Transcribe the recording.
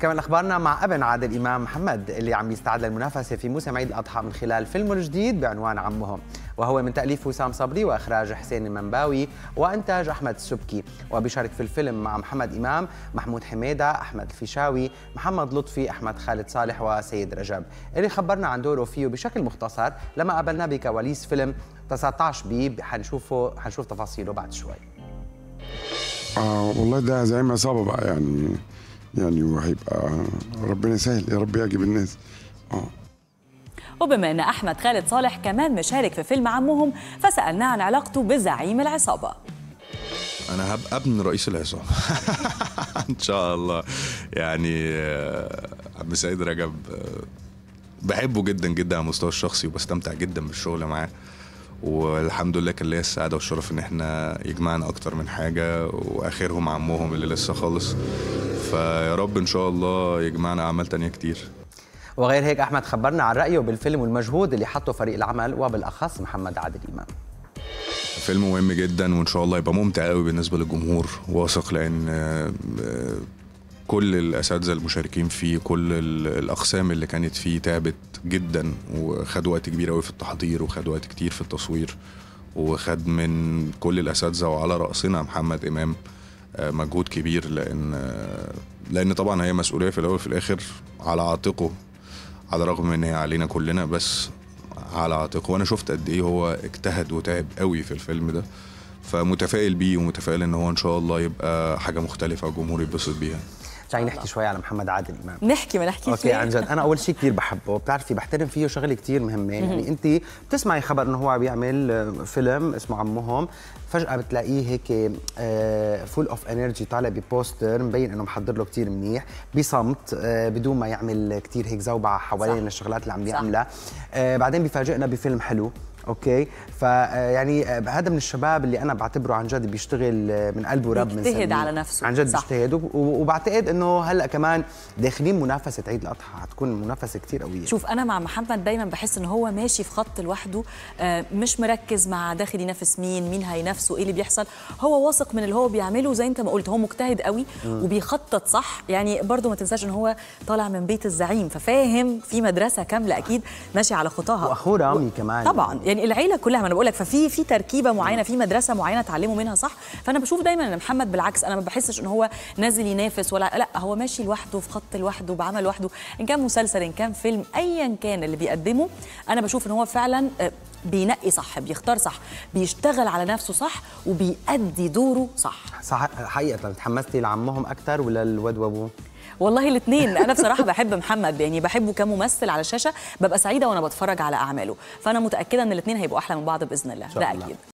كمان اخبارنا مع ابن عادل امام محمد اللي عم يستعد للمنافسه في موسم عيد الاضحى من خلال فيلمه الجديد بعنوان عمهم وهو من تاليف وسام صبري واخراج حسين المنباوي وانتاج احمد السبكي وبيشارك في الفيلم مع محمد امام محمود حميده احمد الفيشاوي محمد لطفي احمد خالد صالح وسيد رجب اللي خبرنا عن دوره فيه بشكل مختصر لما قابلناه بكواليس فيلم 19 بي حنشوفه حنشوف تفاصيله بعد شوي آه والله ده زي ما بقى يعني يعني وهيبقى ربنا يسهل يا رب يعجب الناس اه وبما ان احمد خالد صالح كمان مشارك في فيلم عمهم فسالناه عن علاقته بزعيم العصابه انا هبقى ابن رئيس العصابه ان شاء الله يعني عم آه، سعيد رجب آه، بحبه جدا جدا على المستوى الشخصي وبستمتع جدا بالشغل معاه والحمد لله كان ليا السعاده والشرف ان احنا يجمعنا اكتر من حاجه واخرهم عمهم اللي لسه خالص فيا رب ان شاء الله يجمعنا اعمال تانية كتير وغير هيك احمد خبرنا عن رايه بالفيلم والمجهود اللي حطه فريق العمل وبالاخص محمد عادل امام فيلم مهم جدا وان شاء الله يبقى ممتع قوي بالنسبه للجمهور واثق لان آه، آه، كل الاساتذه المشاركين فيه كل الاقسام اللي كانت فيه تعبت جدا وخد وقت كبير قوي في التحضير وخد وقت كتير في التصوير وخد من كل الاساتذه وعلى راسنا محمد امام آه، مجهود كبير لان آه، لان طبعا هي مسؤوليه في الاول وفي الاخر على عاتقه على الرغم ان هي علينا كلنا بس على عاتقه وانا شفت قد ايه هو اجتهد وتعب قوي في الفيلم ده فمتفائل بيه ومتفائل ان هو ان شاء الله يبقى حاجه مختلفه الجمهور يتبسط بيها تعي نحكي شوي على محمد عادل امام نحكي ما نحكي اوكي عن جد انا اول شيء كثير بحبه بتعرفي بحترم فيه شغله كثير مهمه يعني انت بتسمعي خبر انه هو عم يعمل آه، فيلم اسمه عمهم فجاه بتلاقيه هيك فول اوف انرجي طالع ببوستر مبين انه محضر له كثير منيح بصمت آه، بدون ما يعمل كثير هيك زوبعه حوالين الشغلات اللي عم بيعملها آه، بعدين بيفاجئنا بفيلم حلو اوكي فيعني آه، آه، هذا من الشباب اللي انا بعتبره عن جد بيشتغل آه، من قلبه رب من بيجتهد على نفسه عن جد بيجتهد وبعتقد انه هلا كمان داخلين منافسه عيد الاضحى حتكون منافسه كثير قويه شوف انا مع محمد دايما بحس ان هو ماشي في خط لوحده مش مركز مع داخل ينافس مين مين هينافسه ايه اللي بيحصل هو واثق من اللي هو بيعمله زي انت ما قلت هو مجتهد قوي وبيخطط صح يعني برضه ما تنساش ان هو طالع من بيت الزعيم ففاهم في مدرسه كامله اكيد ماشي على خطاها واخوه رامي و... كمان طبعا يعني العيله كلها ما انا بقول لك ففي في تركيبه معينه في مدرسه معينه اتعلموا منها صح فانا بشوف دايما ان محمد بالعكس انا ما بحسش ان هو نازل ينافس ولا لا هو ماشي لوحده في خط لوحده بعمل لوحده ان كان مسلسل ان كان فيلم ايا كان اللي بيقدمه انا بشوف ان هو فعلا آه، بينقي صح بيختار صح بيشتغل على نفسه صح وبيأدي دوره صح صح حقيقة تحمستي لعمهم أكتر ولا الواد وأبوه؟ والله الاثنين انا بصراحه بحب محمد يعني بحبه كممثل على الشاشه ببقى سعيده وانا بتفرج على اعماله فانا متاكده ان الاثنين هيبقوا احلى من بعض باذن الله ده اكيد